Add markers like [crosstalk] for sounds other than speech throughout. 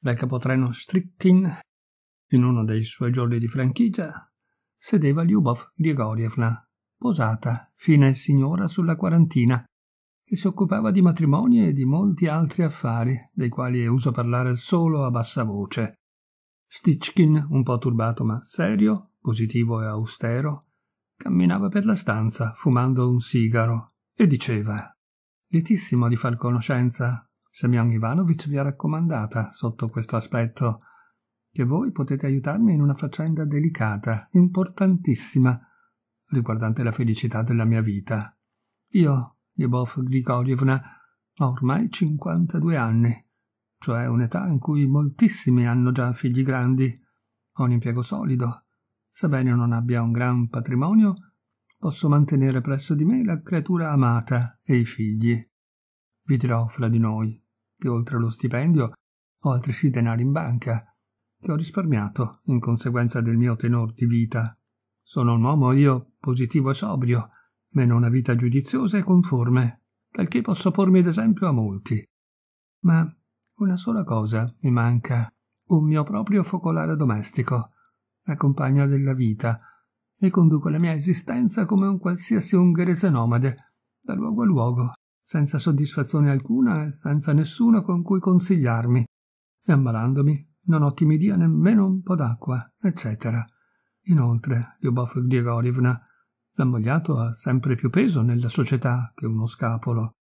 dal capotreno Strykkin, in uno dei suoi giorni di franchigia, sedeva Lyubov Grigorievna, posata, fine signora sulla quarantina, che si occupava di matrimoni e di molti altri affari, dei quali è uso parlare solo a bassa voce. Stichkin, un po' turbato ma serio, positivo e austero, camminava per la stanza fumando un sigaro e diceva «Litissimo di far conoscenza, Semyon Ivanovich vi ha raccomandata sotto questo aspetto, che voi potete aiutarmi in una faccenda delicata, importantissima, riguardante la felicità della mia vita. Io, Lyubov Grigorievna, ho ormai 52 anni, cioè un'età in cui moltissimi hanno già figli grandi, ho un impiego solido, sebbene non abbia un gran patrimonio, posso mantenere presso di me la creatura amata e i figli. Vi dirò fra di noi che oltre allo stipendio ho altresì denari in banca, che ho risparmiato in conseguenza del mio tenor di vita. Sono un uomo io positivo e sobrio, meno una vita giudiziosa e conforme, talché posso pormi d'esempio a molti. Ma una sola cosa mi manca, un mio proprio focolare domestico, la compagna della vita, e conduco la mia esistenza come un qualsiasi ungherese nomade, da luogo a luogo, senza soddisfazione alcuna e senza nessuno con cui consigliarmi, e ammalandomi non ho chi mi dia nemmeno un po' d'acqua, eccetera. Inoltre, Lyubov Grigorievna, l'ammogliato ha sempre più peso nella società che uno scapolo.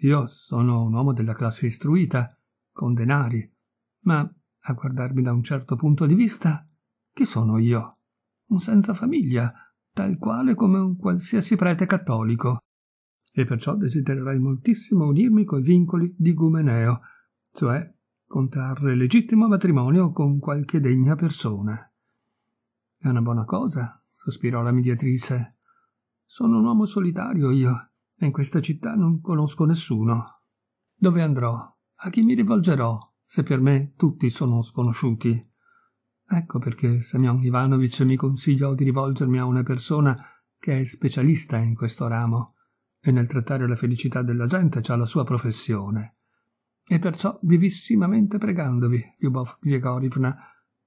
Io sono un uomo della classe istruita, con denari, ma a guardarmi da un certo punto di vista, chi sono io? Un senza famiglia, tal quale come un qualsiasi prete cattolico e perciò desidererai moltissimo unirmi coi vincoli di Gumeneo, cioè contrarre legittimo matrimonio con qualche degna persona. È una buona cosa, sospirò la mediatrice. Sono un uomo solitario io, e in questa città non conosco nessuno. Dove andrò? A chi mi rivolgerò, se per me tutti sono sconosciuti? Ecco perché Semyon Ivanovic mi consigliò di rivolgermi a una persona che è specialista in questo ramo e nel trattare la felicità della gente c'ha la sua professione. E perciò vivissimamente pregandovi, Lyubov Gregorivna,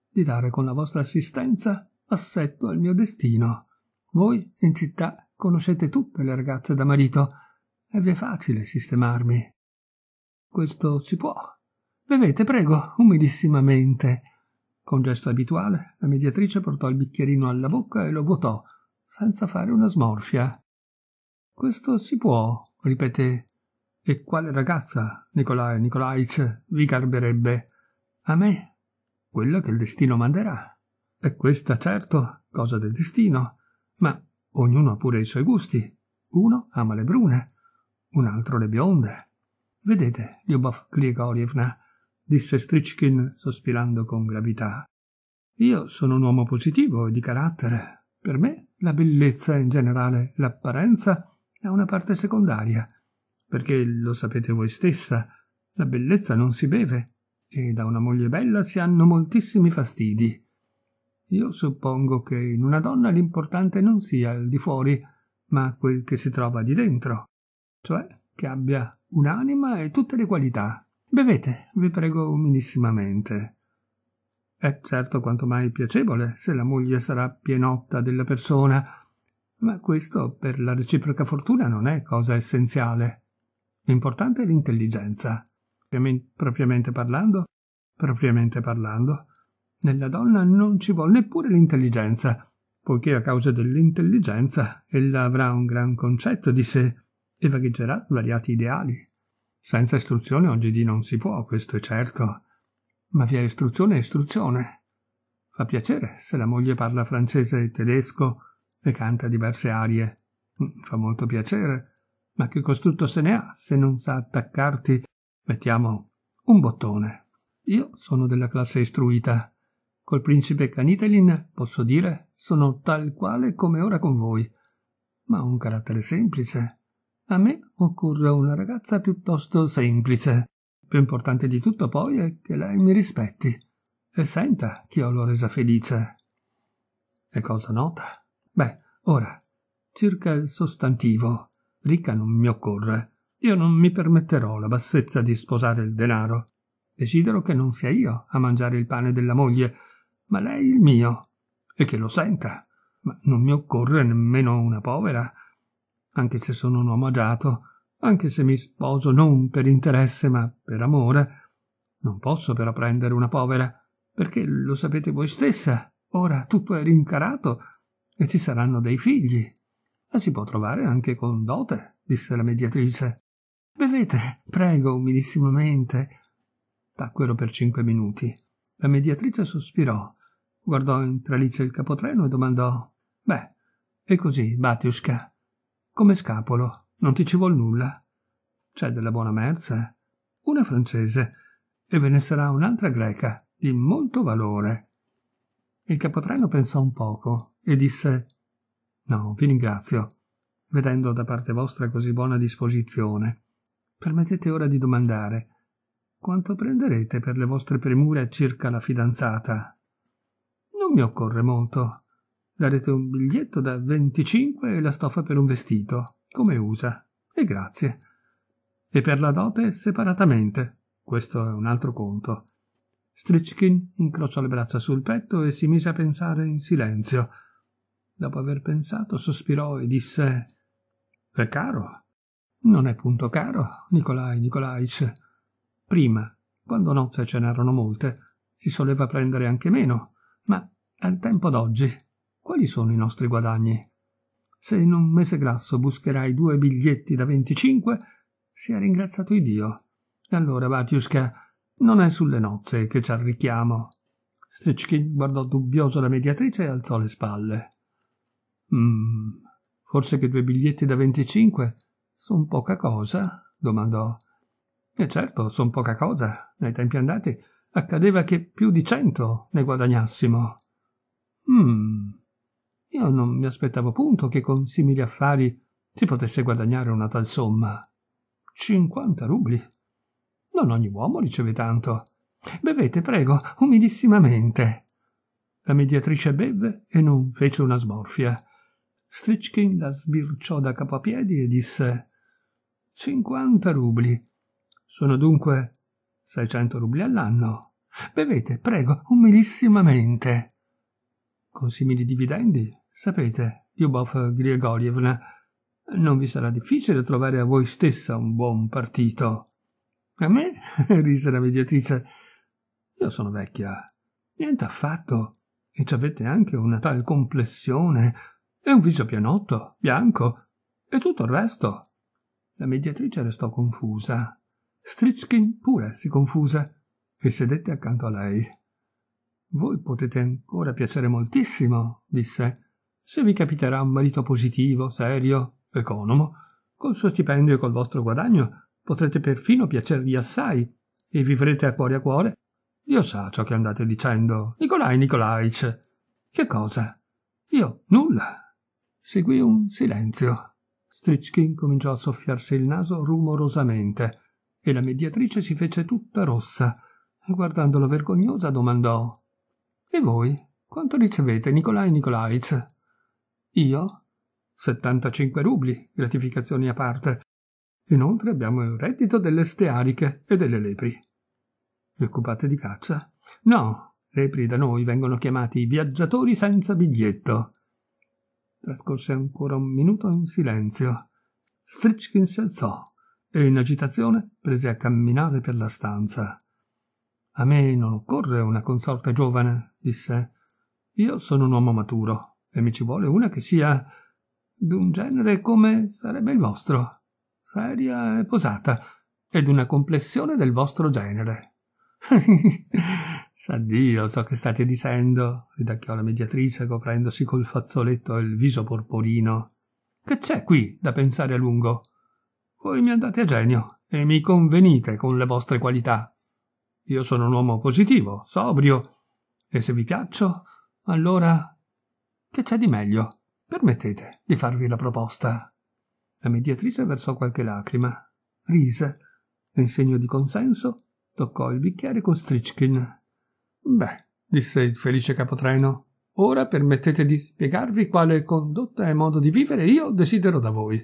di dare con la vostra assistenza assetto al mio destino. Voi in città conoscete tutte le ragazze da marito e vi è facile sistemarmi. Questo si può. Bevete, prego, umilissimamente. Con gesto abituale, la mediatrice portò il bicchierino alla bocca e lo vuotò, senza fare una smorfia. Questo si può, ripeté. E quale ragazza, Nicolai Nicolaic, vi garberebbe? A me? Quella che il destino manderà. E questa, certo, cosa del destino. Ma ognuno ha pure i suoi gusti. Uno ama le brune, un altro le bionde. Vedete, Lyubov Grigorievna, disse Strichkin sospirando con gravità. Io sono un uomo positivo e di carattere. Per me la bellezza in generale, l'apparenza, è una parte secondaria, perché lo sapete voi stessa, la bellezza non si beve, e da una moglie bella si hanno moltissimi fastidi. Io suppongo che in una donna l'importante non sia il di fuori, ma quel che si trova di dentro, cioè che abbia un'anima e tutte le qualità. Bevete, vi prego umilissimamente. È certo quanto mai piacevole se la moglie sarà pienotta della persona, ma questo per la reciproca fortuna non è cosa essenziale. L'importante è l'intelligenza. Propriamente parlando, propriamente parlando, nella donna non ci vuole neppure l'intelligenza, poiché a causa dell'intelligenza ella avrà un gran concetto di sé e vagheggerà svariati ideali. Senza istruzione oggidì non si può, questo è certo. Ma via istruzione e istruzione. Fa piacere se la moglie parla francese e tedesco e canta diverse arie. Mm, fa molto piacere, ma che costrutto se ne ha se non sa attaccarti, mettiamo, un bottone. Io sono della classe istruita. Col principe Canitelin, posso dire, sono tal quale come ora con voi, ma ho un carattere semplice. A me occorre una ragazza piuttosto semplice. Più importante di tutto poi è che lei mi rispetti e senta che io l'ho resa felice. E cosa nota? Beh, ora, circa il sostantivo, ricca non mi occorre. Io non mi permetterò la bassezza di sposare il denaro. Desidero che non sia io a mangiare il pane della moglie, ma lei il mio, e che lo senta. Ma non mi occorre nemmeno una povera, anche se sono un uomo agiato, anche se mi sposo non per interesse ma per amore, non posso però prendere una povera, perché lo sapete voi stessa, ora tutto è rincarato, e ci saranno dei figli. La si può trovare anche con dote, disse la mediatrice. Bevete, prego, umilissimamente. Tacquero per cinque minuti. La mediatrice sospirò, guardò in tralice il capotreno e domandò Beh, e così, Batiusca? Come scapolo, non ti ci vuol nulla. C'è della buona merce? Una francese, e ve ne sarà un'altra greca, di molto valore. Il capotreno pensò un poco, e disse No, vi ringrazio, vedendo da parte vostra così buona disposizione. Permettete ora di domandare quanto prenderete per le vostre premure circa la fidanzata? Non mi occorre molto. Darete un biglietto da 25 e la stoffa per un vestito, come usa. E grazie. E per la dote separatamente. Questo è un altro conto. Strichkin incrociò le braccia sul petto e si mise a pensare in silenzio. Dopo aver pensato, sospirò e disse È caro. Non è punto caro, Nicolai Nicolaic. Prima, quando nozze ce n'erano molte, si soleva prendere anche meno, ma al tempo d'oggi, quali sono i nostri guadagni? Se in un mese grasso buscherai due biglietti da 25, sia ringraziato Dio. E allora, Batiuska, non è sulle nozze che ci arricchiamo. Stitchkin guardò dubbioso la mediatrice e alzò le spalle. Mm, forse che due biglietti da 25 son poca cosa? domandò. E certo, son poca cosa. Nei tempi andati accadeva che più di cento ne guadagnassimo. Mm, io non mi aspettavo punto che con simili affari si potesse guadagnare una tal somma. Cinquanta rubli. Non ogni uomo riceve tanto. Bevete, prego, umilissimamente. La mediatrice beve e non fece una smorfia. Stitchkin la sbirciò da capo a piedi e disse 50 rubli. Sono dunque 600 rubli all'anno. Bevete, prego, umilissimamente». Con simili dividendi, sapete, Lyubov Grigorievna, non vi sarà difficile trovare a voi stessa un buon partito. A me? [laughs] rise la mediatrice. Io sono vecchia. Niente affatto. E ci avete anche una tal complessione, e un viso pianotto, bianco, e tutto il resto. La mediatrice restò confusa. Stritchkin pure si confuse e sedette accanto a lei. Voi potete ancora piacere moltissimo, disse, se vi capiterà un marito positivo, serio, economo. Col suo stipendio e col vostro guadagno potrete perfino piacervi assai e vivrete a cuore a cuore. Dio sa ciò che andate dicendo, Nicolai Nicolaich. Che cosa? Io nulla. Seguì un silenzio. Stritchkin cominciò a soffiarsi il naso rumorosamente e la mediatrice si fece tutta rossa e guardandolo vergognosa domandò E voi? Quanto ricevete, Nicolai Nicolaic? Io? 75 rubli, gratificazioni a parte. Inoltre abbiamo il reddito delle steariche e delle lepri. Vi occupate di caccia? No, lepri da noi vengono chiamati viaggiatori senza biglietto. Trascorse ancora un minuto in silenzio. Stritchkin si alzò e in agitazione prese a camminare per la stanza. A me non occorre una consorte giovane, disse. Io sono un uomo maturo e mi ci vuole una che sia d'un genere come sarebbe il vostro, seria e posata, ed una complessione del vostro genere. [laughs] Sa Dio ciò che state dicendo, ridacchiò la mediatrice coprendosi col fazzoletto il viso porporino. Che c'è qui da pensare a lungo? Voi mi andate a genio e mi convenite con le vostre qualità. Io sono un uomo positivo, sobrio, e se vi piaccio, allora. Che c'è di meglio? Permettete di farvi la proposta. La mediatrice versò qualche lacrima, rise, e in segno di consenso, toccò il bicchiere con Strichkin Beh, disse il felice capotreno, ora permettete di spiegarvi quale condotta e modo di vivere io desidero da voi.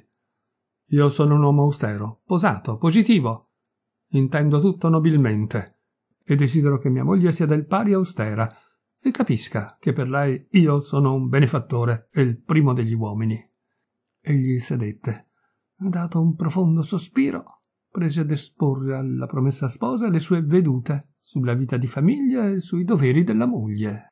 Io sono un uomo austero, posato, positivo. Intendo tutto nobilmente e desidero che mia moglie sia del pari austera e capisca che per lei io sono un benefattore e il primo degli uomini. Egli sedette, ha dato un profondo sospiro prese ad esporre alla promessa sposa le sue vedute sulla vita di famiglia e sui doveri della moglie